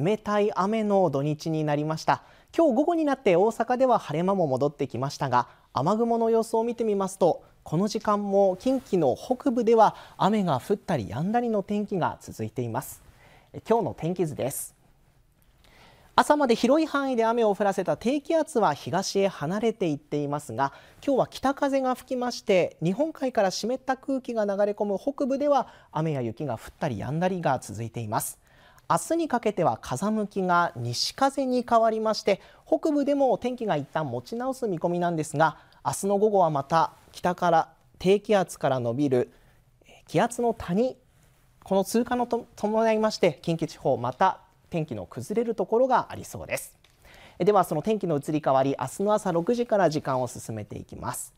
冷たい雨の土日になりました今日午後になって大阪では晴れ間も戻ってきましたが雨雲の様子を見てみますとこの時間も近畿の北部では雨が降ったり止んだりの天気が続いています今日の天気図です朝まで広い範囲で雨を降らせた低気圧は東へ離れていっていますが今日は北風が吹きまして日本海から湿った空気が流れ込む北部では雨や雪が降ったり止んだりが続いています明日にかけては風向きが西風に変わりまして北部でも天気が一旦持ち直す見込みなんですが明日の午後はまた北から低気圧から伸びる気圧の谷この通過のと伴いまして近畿地方また天気の崩れるところがありそうですではその天気の移り変わり明日の朝6時から時間を進めていきます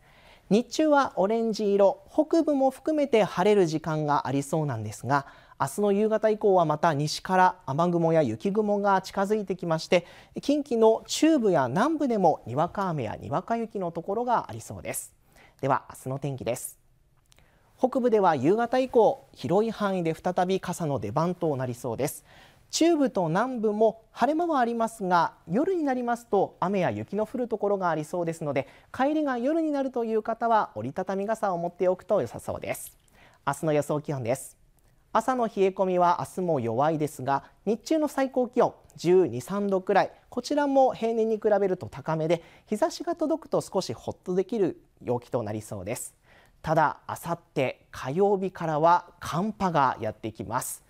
日中はオレンジ色北部も含めて晴れる時間がありそうなんですが明日の夕方以降はまた西から雨雲や雪雲が近づいてきまして近畿の中部や南部でもにわか雨やにわか雪のところがありそうですでは明日の天気です北部では夕方以降広い範囲で再び傘の出番となりそうです中部と南部も晴れ間はありますが夜になりますと雨や雪の降るところがありそうですので帰りが夜になるという方は折りたたみ傘を持っておくと良さそうです明日の予想気温です朝の冷え込みは明日も弱いですが日中の最高気温12、3度くらいこちらも平年に比べると高めで日差しが届くと少しホッとできる陽気となりそうですただあさって火曜日からは寒波がやってきます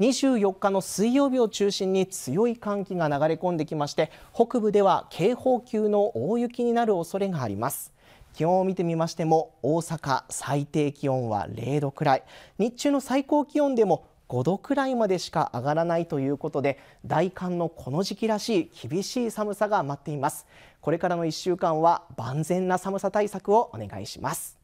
24日の水曜日を中心に強い寒気が流れ込んできまして北部では警報級の大雪になる恐れがあります気温を見てみましても大阪最低気温は0度くらい日中の最高気温でも5度くらいまでしか上がらないということで大寒のこの時期らしい厳しい寒さが待っていますこれからの1週間は万全な寒さ対策をお願いします